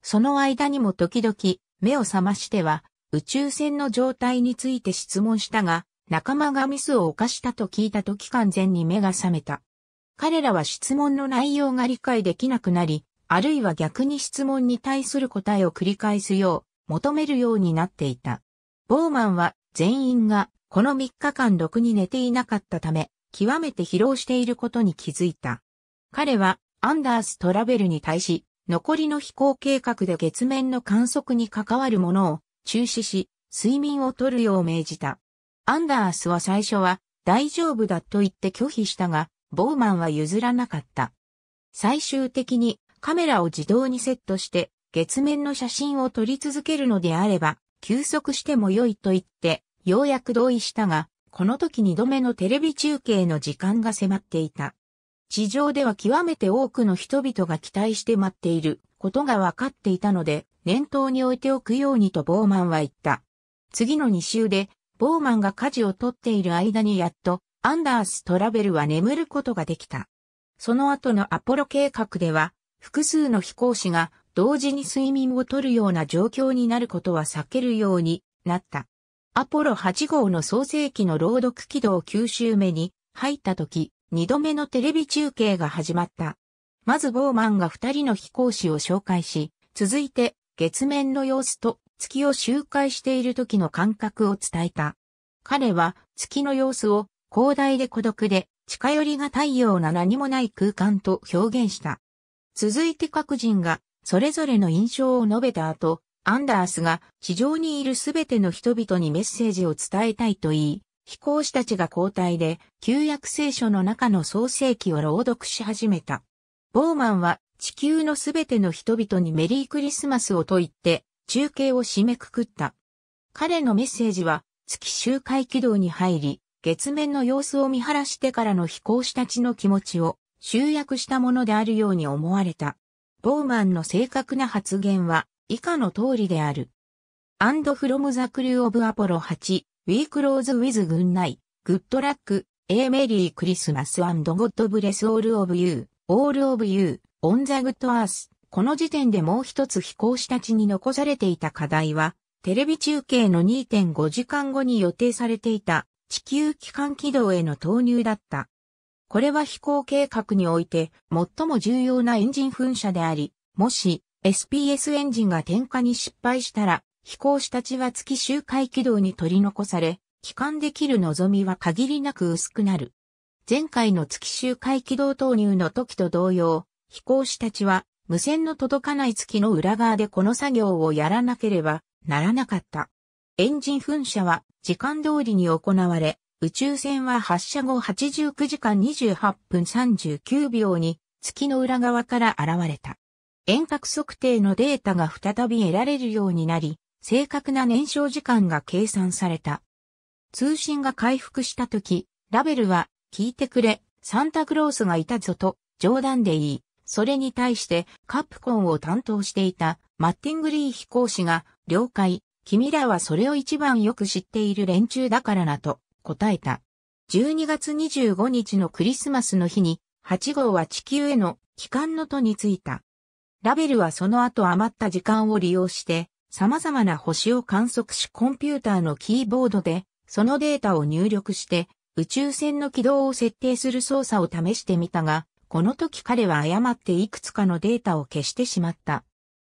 その間にも時々目を覚ましては宇宙船の状態について質問したが、仲間がミスを犯したと聞いた時完全に目が覚めた。彼らは質問の内容が理解できなくなり、あるいは逆に質問に対する答えを繰り返すよう求めるようになっていた。ボーマンは全員がこの3日間ろくに寝ていなかったため、極めて疲労していることに気づいた。彼はアンダーストラベルに対し、残りの飛行計画で月面の観測に関わるものを中止し、睡眠をとるよう命じた。アンダースは最初は大丈夫だと言って拒否したが、ボーマンは譲らなかった。最終的にカメラを自動にセットして月面の写真を撮り続けるのであれば、休息しても良いと言って、ようやく同意したが、この時二度目のテレビ中継の時間が迫っていた。地上では極めて多くの人々が期待して待っていることが分かっていたので、念頭に置いておくようにとボーマンは言った。次の2週で、ボーマンが舵を取っている間にやっと、アンダース・トラベルは眠ることができた。その後のアポロ計画では、複数の飛行士が同時に睡眠をとるような状況になることは避けるようになった。アポロ8号の創世記の朗読軌道9週目に入った時、2度目のテレビ中継が始まった。まずボーマンが2人の飛行士を紹介し、続いて月面の様子と月を周回している時の感覚を伝えた。彼は月の様子を広大で孤独で近寄りが太陽な何もない空間と表現した。続いて各人がそれぞれの印象を述べた後、アンダースが地上にいるすべての人々にメッセージを伝えたいと言い、飛行士たちが交代で旧約聖書の中の創世記を朗読し始めた。ボーマンは地球のすべての人々にメリークリスマスをと言って、中継を締めくくった。彼のメッセージは、月周回軌道に入り、月面の様子を見晴らしてからの飛行士たちの気持ちを集約したものであるように思われた。ボーマンの正確な発言は以下の通りである。And from the crew of Apollo 8, we close with good night, good luck, a merry Christmas and God bless all of you, all of you, オンザグッドアース。この時点でもう一つ飛行士たちに残されていた課題は、テレビ中継の2.5時間後に予定されていた地球機関軌道への投入だった。これは飛行計画において最も重要なエンジン噴射であり、もし SPS エンジンが点火に失敗したら、飛行士たちは月周回軌道に取り残され、帰還できる望みは限りなく薄くなる。前回の月周回軌道投入の時と同様、飛行士たちは無線の届かない月の裏側でこの作業をやらなければならなかった。エンジン噴射は時間通りに行われ、宇宙船は発射後89時間28分39秒に月の裏側から現れた。遠隔測定のデータが再び得られるようになり、正確な燃焼時間が計算された。通信が回復した時、ラベルは、聞いてくれ、サンタクロースがいたぞと、冗談で言い、それに対してカプコンを担当していたマッティングリー飛行士が、了解、君らはそれを一番よく知っている連中だからなと答えた。12月25日のクリスマスの日に、8号は地球への帰還の途に着いた。ラベルはその後余った時間を利用して、様々な星を観測しコンピューターのキーボードで、そのデータを入力して、宇宙船の軌道を設定する操作を試してみたが、この時彼は誤っていくつかのデータを消してしまった。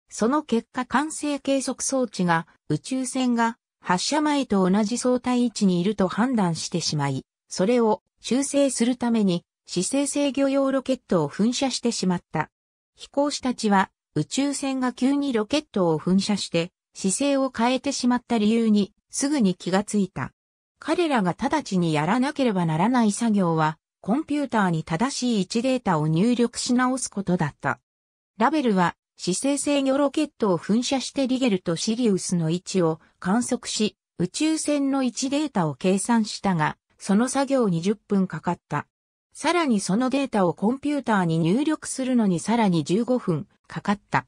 その結果完成計測装置が宇宙船が発射前と同じ相対位置にいると判断してしまい、それを修正するために姿勢制御用ロケットを噴射してしまった。飛行士たちは宇宙船が急にロケットを噴射して姿勢を変えてしまった理由にすぐに気がついた。彼らが直ちにやらなければならない作業はコンピューターに正しい位置データを入力し直すことだった。ラベルは、姿勢制御ロケットを噴射してリゲルとシリウスの位置を観測し、宇宙船の位置データを計算したが、その作業に10分かかった。さらにそのデータをコンピューターに入力するのにさらに15分かかった。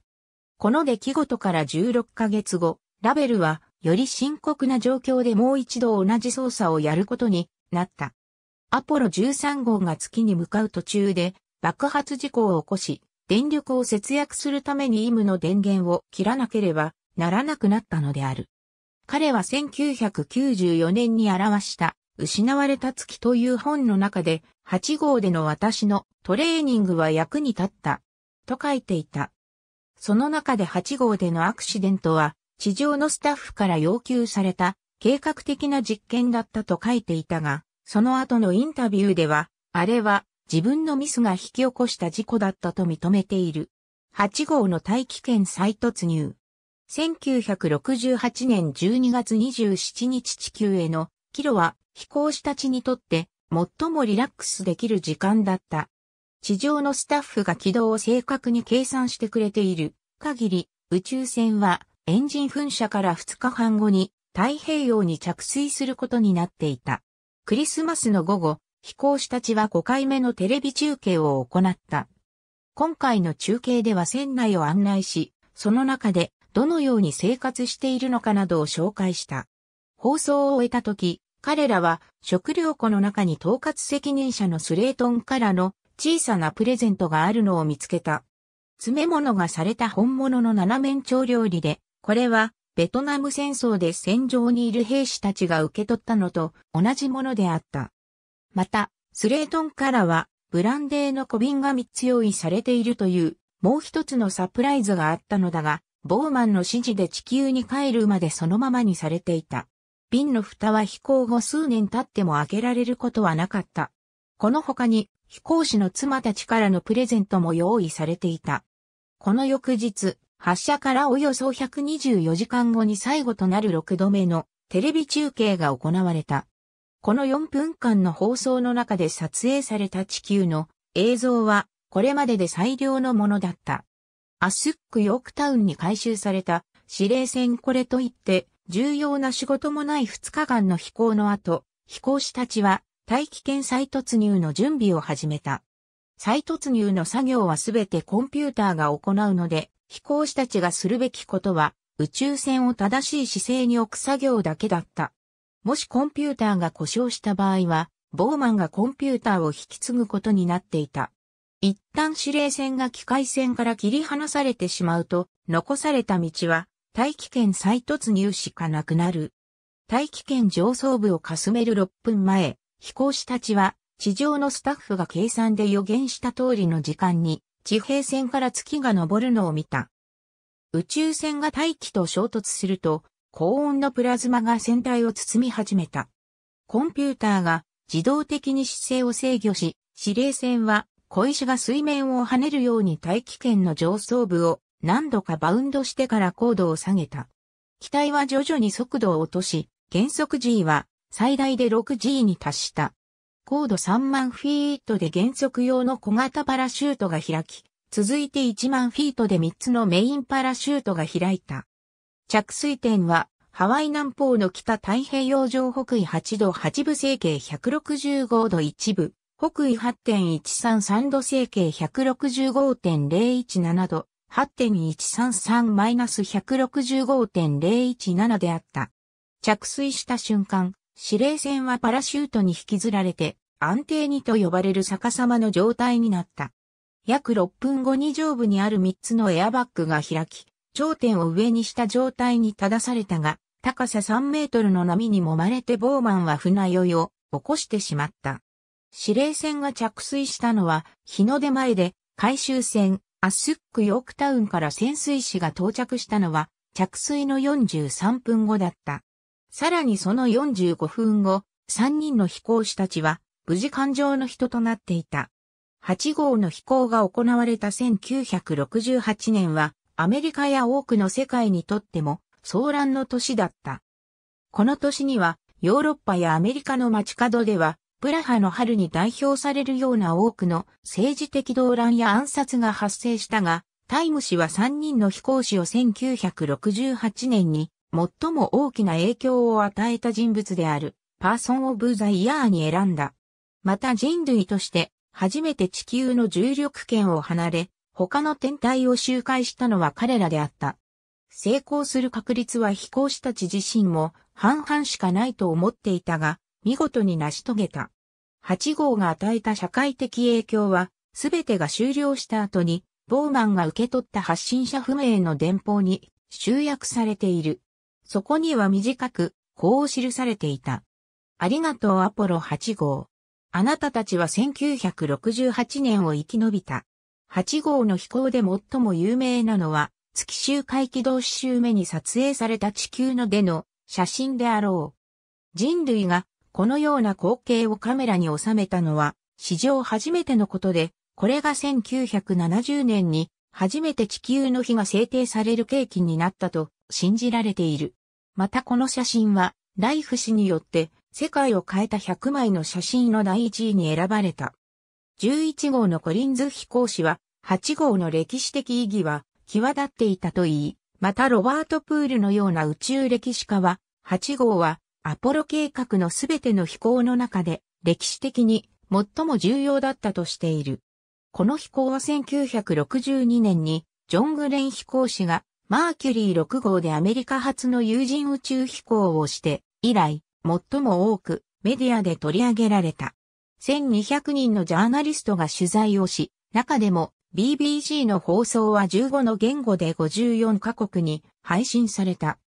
この出来事から16ヶ月後、ラベルはより深刻な状況でもう一度同じ操作をやることになった。アポロ13号が月に向かう途中で爆発事故を起こし、電力を節約するためにイムの電源を切らなければならなくなったのである。彼は1994年に表した失われた月という本の中で8号での私のトレーニングは役に立ったと書いていた。その中で8号でのアクシデントは地上のスタッフから要求された計画的な実験だったと書いていたが、その後のインタビューでは、あれは自分のミスが引き起こした事故だったと認めている。8号の大気圏再突入。1968年12月27日地球へのキロは飛行士たちにとって最もリラックスできる時間だった。地上のスタッフが軌道を正確に計算してくれている限り宇宙船はエンジン噴射から2日半後に太平洋に着水することになっていた。クリスマスの午後、飛行士たちは5回目のテレビ中継を行った。今回の中継では船内を案内し、その中でどのように生活しているのかなどを紹介した。放送を終えた時、彼らは食料庫の中に統括責任者のスレートンからの小さなプレゼントがあるのを見つけた。詰め物がされた本物の斜面調料理で、これはベトナム戦争で戦場にいる兵士たちが受け取ったのと同じものであった。また、スレートンからは、ブランデーの小瓶が密用意されているという、もう一つのサプライズがあったのだが、ボーマンの指示で地球に帰るまでそのままにされていた。瓶の蓋は飛行後数年経っても開けられることはなかった。この他に飛行士の妻たちからのプレゼントも用意されていた。この翌日、発射からおよそ124時間後に最後となる6度目のテレビ中継が行われた。この4分間の放送の中で撮影された地球の映像はこれまでで最良のものだった。アスック・ヨークタウンに回収された司令船これといって重要な仕事もない2日間の飛行の後、飛行士たちは大気圏再突入の準備を始めた。再突入の作業はすべてコンピューターが行うので、飛行士たちがするべきことは、宇宙船を正しい姿勢に置く作業だけだった。もしコンピューターが故障した場合は、ボーマンがコンピューターを引き継ぐことになっていた。一旦指令船が機械船から切り離されてしまうと、残された道は、大気圏再突入しかなくなる。大気圏上層部をかすめる6分前、飛行士たちは地上のスタッフが計算で予言した通りの時間に、地平線から月が昇るのを見た。宇宙船が大気と衝突すると、高温のプラズマが船体を包み始めた。コンピューターが自動的に姿勢を制御し、指令船は小石が水面を跳ねるように大気圏の上層部を何度かバウンドしてから高度を下げた。機体は徐々に速度を落とし、減速 G は最大で 6G に達した。高度3万フィートで原則用の小型パラシュートが開き、続いて1万フィートで3つのメインパラシュートが開いた。着水点は、ハワイ南方の北太平洋上北緯8度8部整形165度1部、北緯8.133度整形165.017度、8.133-165.017であった。着水した瞬間、指令船はパラシュートに引きずられて、安定にと呼ばれる逆さまの状態になった。約6分後に上部にある3つのエアバッグが開き、頂点を上にした状態に正されたが、高さ3メートルの波に揉まれてボーマンは船酔いを起こしてしまった。指令船が着水したのは日の出前で回収船アスックヨークタウンから潜水士が到着したのは着水の43分後だった。さらにその45分後、3人の飛行士たちは、無事感情の人となっていた。8号の飛行が行われた1968年は、アメリカや多くの世界にとっても、騒乱の年だった。この年には、ヨーロッパやアメリカの街角では、プラハの春に代表されるような多くの政治的動乱や暗殺が発生したが、タイム氏は3人の飛行士を1968年に最も大きな影響を与えた人物である、パーソン・オブ・ザ・イヤーに選んだ。また人類として、初めて地球の重力圏を離れ、他の天体を周回したのは彼らであった。成功する確率は飛行士たち自身も半々しかないと思っていたが、見事に成し遂げた。8号が与えた社会的影響は、すべてが終了した後に、ボーマンが受け取った発信者不明の電報に集約されている。そこには短く、こう記されていた。ありがとうアポロ8号。あなたたちは1968年を生き延びた。8号の飛行で最も有名なのは、月周回軌道1周目に撮影された地球のでの写真であろう。人類がこのような光景をカメラに収めたのは史上初めてのことで、これが1970年に初めて地球の日が制定される契機になったと信じられている。またこの写真は、ライフ氏によって世界を変えた100枚の写真の第1位に選ばれた。11号のコリンズ飛行士は、8号の歴史的意義は際立っていたといい、またロバート・プールのような宇宙歴史家は、8号はアポロ計画のすべての飛行の中で歴史的に最も重要だったとしている。この飛行は1962年にジョン・グレン飛行士がマーキュリー6号でアメリカ初の有人宇宙飛行をして、以来、最も多くメディアで取り上げられた。1200人のジャーナリストが取材をし、中でも BBC の放送は15の言語で54カ国に配信された。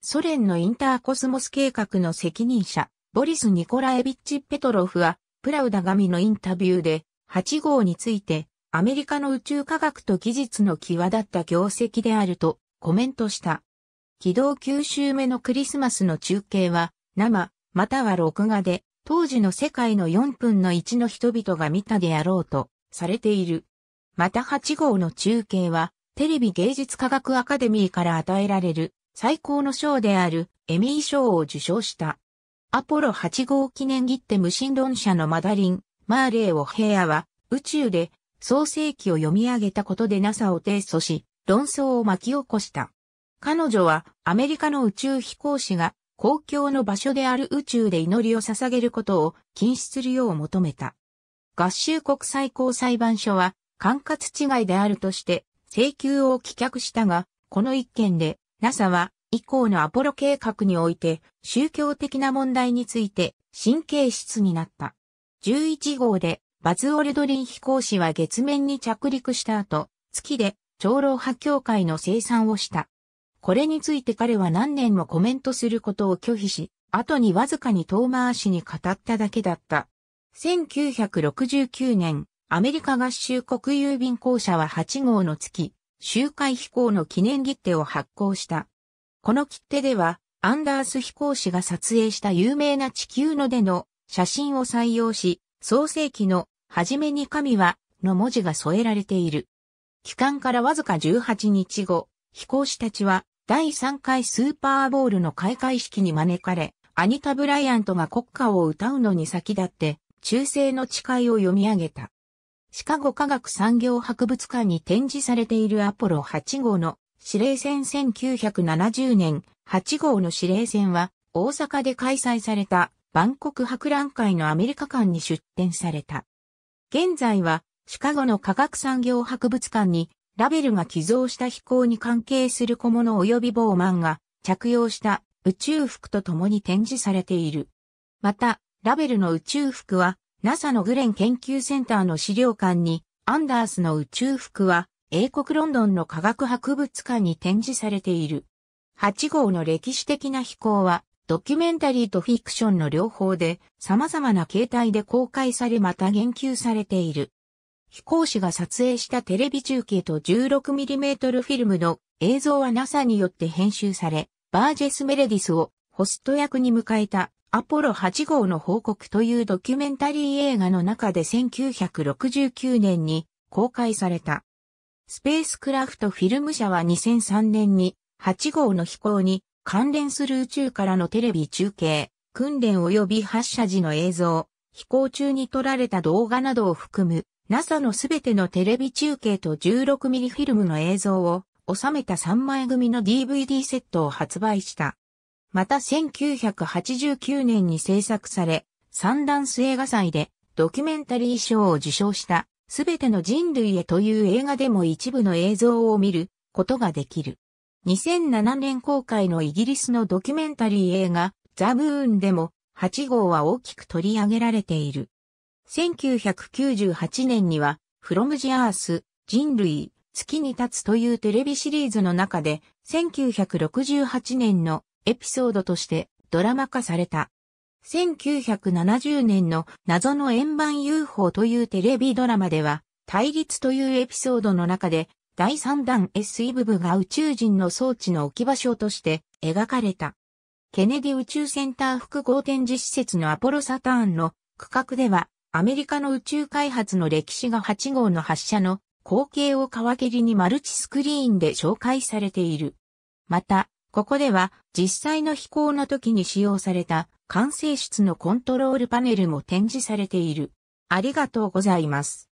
ソ連のインターコスモス計画の責任者、ボリス・ニコラエビッチ・ペトロフは、プラウダ神のインタビューで、8号について、アメリカの宇宙科学と技術の際立った業績であるとコメントした。軌道9週目のクリスマスの中継は、生、または録画で、当時の世界の4分の1の人々が見たであろうと、されている。また8号の中継は、テレビ芸術科学アカデミーから与えられる最高の賞であるエミー賞を受賞した。アポロ8号記念切手無神論者のマダリン、マーレー・オヘアは宇宙で創世記を読み上げたことで NASA を提訴し、論争を巻き起こした。彼女はアメリカの宇宙飛行士が公共の場所である宇宙で祈りを捧げることを禁止するよう求めた。合衆国最高裁判所は管轄違いであるとして請求を棄却したが、この一件で NASA は以降のアポロ計画において宗教的な問題について神経質になった。11号でバズ・オルドリン飛行士は月面に着陸した後、月で長老派協会の生産をした。これについて彼は何年もコメントすることを拒否し、後にわずかに遠回しに語っただけだった。1969年、アメリカ合衆国郵便公社は8号の月、周回飛行の記念切手を発行した。この切手では、アンダース飛行士が撮影した有名な地球のでの写真を採用し、創世紀のはじめに神は、の文字が添えられている。帰還からわずか18日後、飛行士たちは、第3回スーパーボールの開会式に招かれ、アニタ・ブライアントが国歌を歌うのに先立って、中世の誓いを読み上げた。シカゴ科学産業博物館に展示されているアポロ8号の司令船1970年8号の司令船は大阪で開催された万国博覧会のアメリカ館に出展された。現在はシカゴの科学産業博物館にラベルが寄贈した飛行に関係する小物及びボ慢が着用した宇宙服と共に展示されている。また、ラベルの宇宙服は NASA のグレン研究センターの資料館にアンダースの宇宙服は英国ロンドンの科学博物館に展示されている。8号の歴史的な飛行はドキュメンタリーとフィクションの両方で様々な形態で公開されまた言及されている。飛行士が撮影したテレビ中継と 16mm フィルムの映像は NASA によって編集され、バージェス・メレディスをホスト役に迎えたアポロ8号の報告というドキュメンタリー映画の中で1969年に公開された。スペースクラフトフィルム社は2003年に8号の飛行に関連する宇宙からのテレビ中継、訓練及び発射時の映像、飛行中に撮られた動画などを含む NASA のすべてのテレビ中継と1 6ミリフィルムの映像を収めた3枚組の DVD セットを発売した。また1989年に制作され、サンダンス映画祭でドキュメンタリー賞を受賞したすべての人類へという映画でも一部の映像を見ることができる。2007年公開のイギリスのドキュメンタリー映画、ザ・ムーンでも8号は大きく取り上げられている。1998年には、フロムジアース、人類、月に立つというテレビシリーズの中で、1968年のエピソードとしてドラマ化された。1970年の謎の円盤 UFO というテレビドラマでは、対立というエピソードの中で第3弾 SE 部部が宇宙人の装置の置き場所として描かれた。ケネディ宇宙センター複合展示施設のアポロサターンの区画では、アメリカの宇宙開発の歴史が8号の発射の光景を皮切りにマルチスクリーンで紹介されている。また、ここでは実際の飛行の時に使用された管制室のコントロールパネルも展示されている。ありがとうございます。